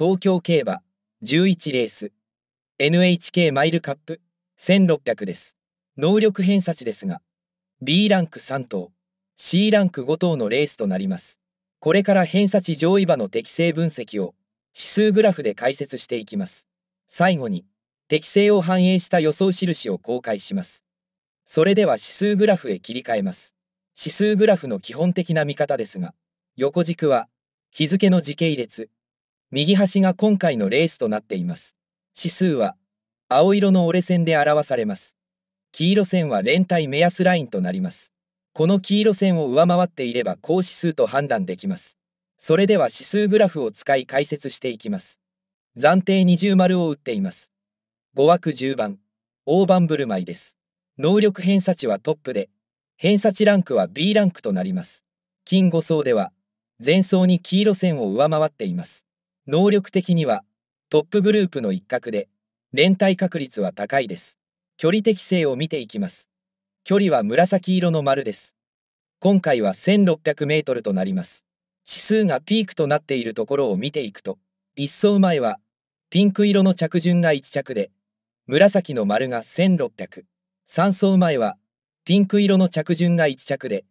東京競馬11レース NHK マイルカップ1600です能力偏差値ですが B ランク3頭 C ランク5頭のレースとなりますこれから偏差値上位馬の適正分析を指数グラフで解説していきます最後に適正を反映した予想印を公開しますそれでは指数グラフへ切り替えます指数グラフの基本的な見方ですが横軸は日付の時系列右端が今回のレースとなっています。指数は青色の折れ線で表されます。黄色線は連帯目安ラインとなります。この黄色線を上回っていれば高指数と判断できます。それでは指数グラフを使い解説していきます。暫定二重丸を打っています。5枠10番、大盤振る舞いです。能力偏差値はトップで、偏差値ランクは B ランクとなります。金5層では、前層に黄色線を上回っています。能力的にはトップグループの一角で連帯確率は高いです距離適性を見ていきます距離は紫色の丸です今回は 1600m となります指数がピークとなっているところを見ていくと一走前はピンク色の着順が1着で紫の丸が1600 3走前はピンク色の着順が1着で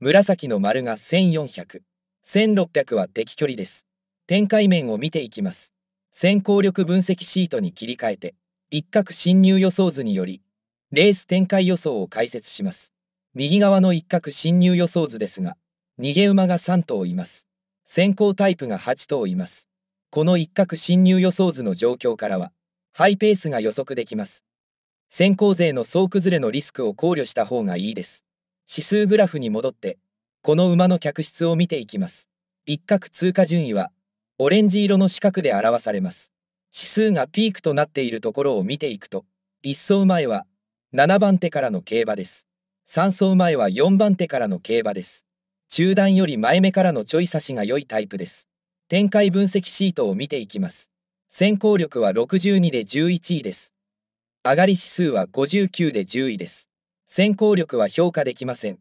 紫の丸が1400 1600は敵距離です展開面を見ていきます。先行力分析シートに切り替えて、一角侵入予想図により、レース展開予想を解説します。右側の一角侵入予想図ですが、逃げ馬が3頭います。先行タイプが8頭います。この一角侵入予想図の状況からは、ハイペースが予測できます。先行勢の総崩れのリスクを考慮した方がいいです。指数グラフに戻って、この馬の客室を見ていきます。一角通過順位は、オレンジ色の四角で表されます指数がピークとなっているところを見ていくと1走前は7番手からの競馬です3走前は4番手からの競馬です中段より前目からのちょい差しが良いタイプです展開分析シートを見ていきます先行力は62で11位です上がり指数は59で10位です先行力は評価できません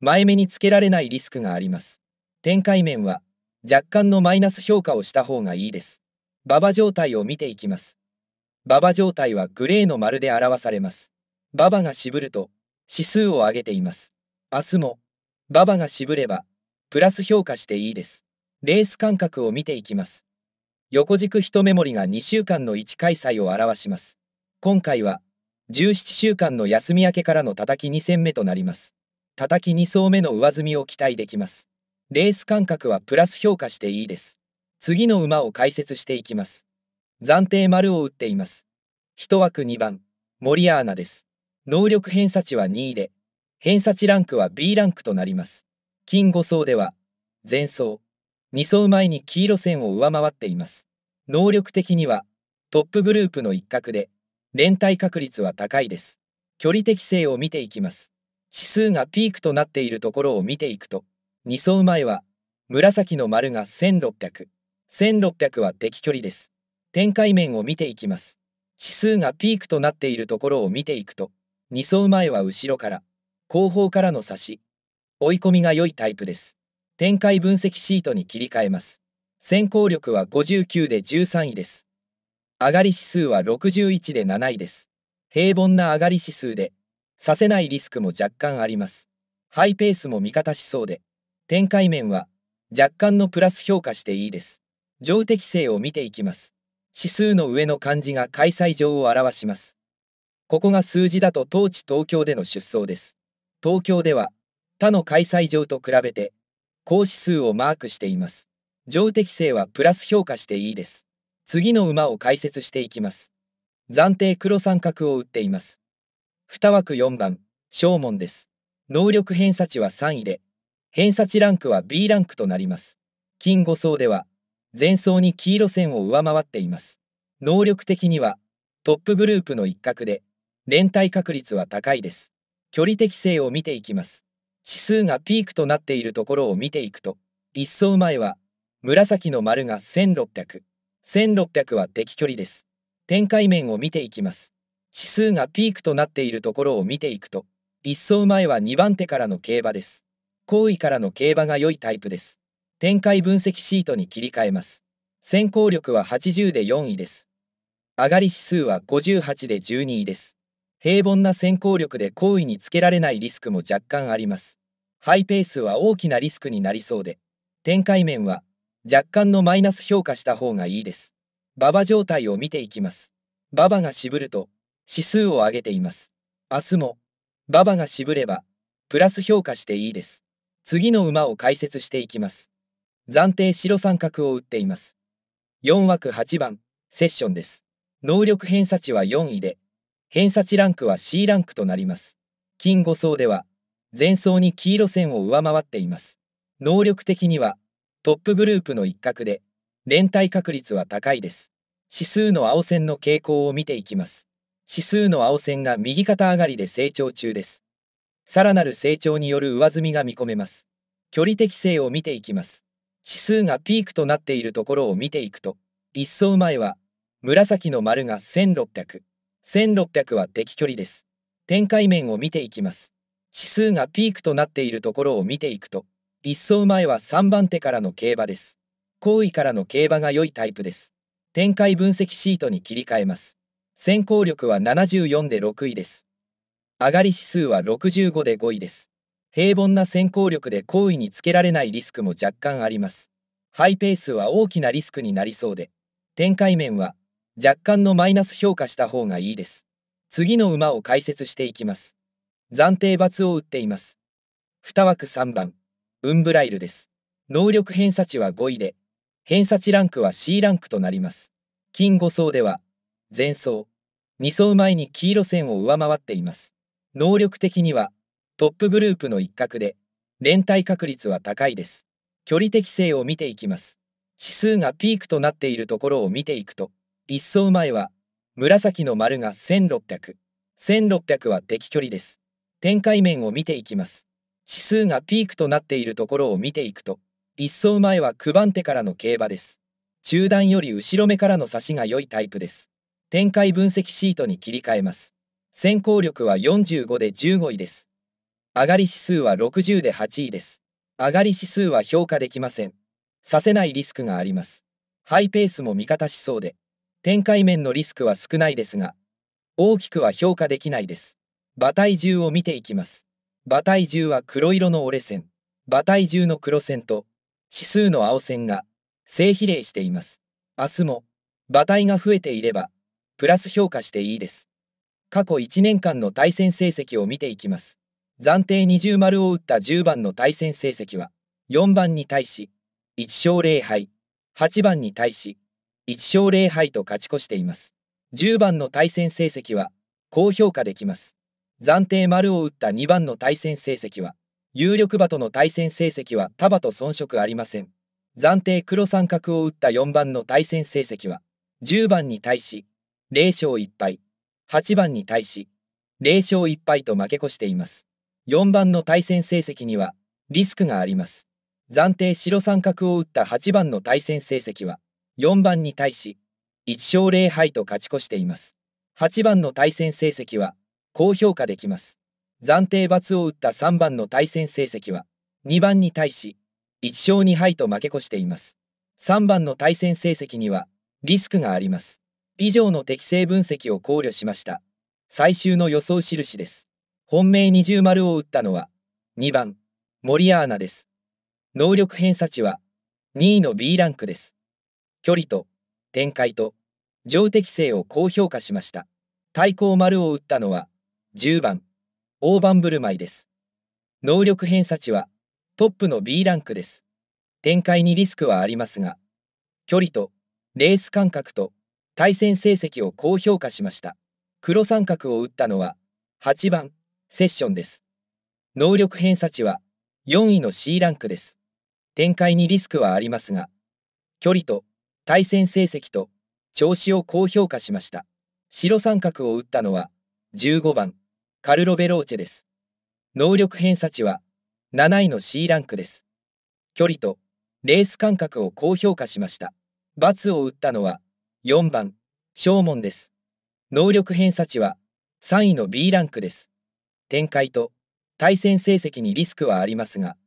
前目につけられないリスクがあります展開面は若干のマイナス評価をした方がいいです。馬場状態を見ていきます。馬場状態はグレーの丸で表されます。馬場が渋ると指数を上げています。明日も馬場が渋ればプラス評価していいです。レース間隔を見ていきます。横軸一目盛りが2週間の1開催を表します。今回は17週間の休み明けからの叩き2戦目となります。叩き2層目の上積みを期待できます。レース間隔はプラス評価していいです。次の馬を解説していきます。暫定丸を打っています。1枠2番、モリアーナです。能力偏差値は2位で、偏差値ランクは B ランクとなります。金5層では、前走、2走前に黄色線を上回っています。能力的には、トップグループの一角で、連帯確率は高いです。距離適性を見ていきます。指数がピークとなっているところを見ていくと、2走前は紫の丸が1600。1600は敵距離です。展開面を見ていきます。指数がピークとなっているところを見ていくと、2走前は後ろから、後方からの差し、追い込みが良いタイプです。展開分析シートに切り替えます。先行力は59で13位です。上がり指数は61で7位です。平凡な上がり指数で、させないリスクも若干あります。ハイペースも味方しそうで、展開面は若干のプラス評価していいです。上適性を見ていきます。指数の上の漢字が開催上を表します。ここが数字だと当地東京での出走です。東京では他の開催上と比べて高指数をマークしています。上適性はプラス評価していいです。次の馬を解説していきます。暫定黒三角を打っています。2枠4番、正門です。能力偏差値は3位で、偏差値ランクは B ランクとなります。金5層では、前層に黄色線を上回っています。能力的には、トップグループの一角で、連帯確率は高いです。距離適性を見ていきます。指数がピークとなっているところを見ていくと、1層前は、紫の丸が1600、1600は敵距離です。展開面を見ていきます。指数がピークとなっているところを見ていくと、1層前は2番手からの競馬です。好位からの競馬が良いタイプです。展開分析シートに切り替えます。先行力は80で4位です。上がり指数は58で12位です。平凡な先行力で好位につけられないリスクも若干あります。ハイペースは大きなリスクになりそうで、展開面は若干のマイナス評価した方がいいです。馬場状態を見ていきます。馬場が渋ると指数を上げています。明日も馬場が渋ればプラス評価していいです。次の馬を解説していきます。暫定白三角を打っています。4枠8番、セッションです。能力偏差値は4位で、偏差値ランクは C ランクとなります。金5層では、前走に黄色線を上回っています。能力的には、トップグループの一角で、連帯確率は高いです。指数の青線の傾向を見ていきます。指数の青線が右肩上がりで成長中です。さらなる成長による上積みが見込めます。距離適性を見ていきます。指数がピークとなっているところを見ていくと、一層前は、紫の丸が1600、1600は適距離です。展開面を見ていきます。指数がピークとなっているところを見ていくと、一層前は3番手からの競馬です。後位からの競馬が良いタイプです。展開分析シートに切り替えます。先行力は74で6位です。上がり指数は65で5位です。平凡な先行力で好位につけられないリスクも若干あります。ハイペースは大きなリスクになりそうで、展開面は若干のマイナス評価した方がいいです。次の馬を解説していきます。暫定罰を打っています。2枠3番、ウンブライルです。能力偏差値は5位で、偏差値ランクは C ランクとなります。金5層では、前走、2層前に黄色線を上回っています。能力的にはトップグループの一角で連帯確率は高いです距離適性を見ていきます指数がピークとなっているところを見ていくと一層前は紫の丸が1600 1600は敵距離です展開面を見ていきます指数がピークとなっているところを見ていくと一層前は9番手からの競馬です中段より後ろ目からの差しが良いタイプです展開分析シートに切り替えます先行力は45で15位です。上がり指数は60で8位です。上がり指数は評価できません。させないリスクがあります。ハイペースも味方しそうで、展開面のリスクは少ないですが、大きくは評価できないです。馬体重を見ていきます。馬体重は黒色の折れ線、馬体重の黒線と指数の青線が正比例しています。明日も馬体が増えていれば、プラス評価していいです。過去1年間の対戦成績を見ていきます。暫定20丸を打った10番の対戦成績は、4番に対し、1勝0敗、8番に対し、1勝0敗と勝ち越しています。10番の対戦成績は、高評価できます。暫定丸を打った2番の対戦成績は、有力馬との対戦成績は束と遜色ありません。暫定黒三角を打った4番の対戦成績は、10番に対し、0勝1敗、8番に対し、0勝1敗と負け越しています。4番の対戦成績には、リスクがあります。暫定白三角を打った8番の対戦成績は、4番に対し、1勝0敗と勝ち越しています。8番の対戦成績は、高評価できます。暫定罰を打った3番の対戦成績は、2番に対し、1勝2敗と負け越しています。3番の対戦成績には、リスクがあります。以上の適正分析を考慮しました最終の予想印です本命二重丸を打ったのは2番モリアーナです能力偏差値は2位の B ランクです距離と展開と上適性を高評価しました対抗丸を打ったのは10番大盤振る舞いです能力偏差値はトップの B ランクです展開にリスクはありますが距離とレース感覚と対戦成績を高評価しました。黒三角を打ったのは8番セッションです。能力偏差値は4位の C ランクです。展開にリスクはありますが、距離と対戦成績と調子を高評価しました。白三角を打ったのは15番カルロ・ベローチェです。能力偏差値は7位の C ランクです。距離とレース間隔を高評価しました。×を打ったのは4番、小門です。能力偏差値は3位の B ランクです。展開と対戦成績にリスクはありますが、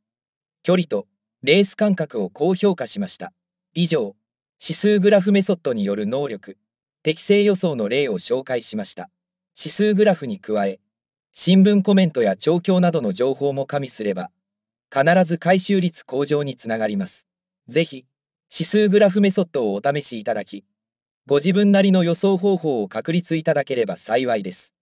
距離とレース間隔を高評価しました。以上、指数グラフメソッドによる能力、適正予想の例を紹介しました。指数グラフに加え、新聞コメントや調教などの情報も加味すれば、必ず回収率向上につながります。ぜひ、指数グラフメソッドをお試しいただき、ご自分なりの予想方法を確立いただければ幸いです。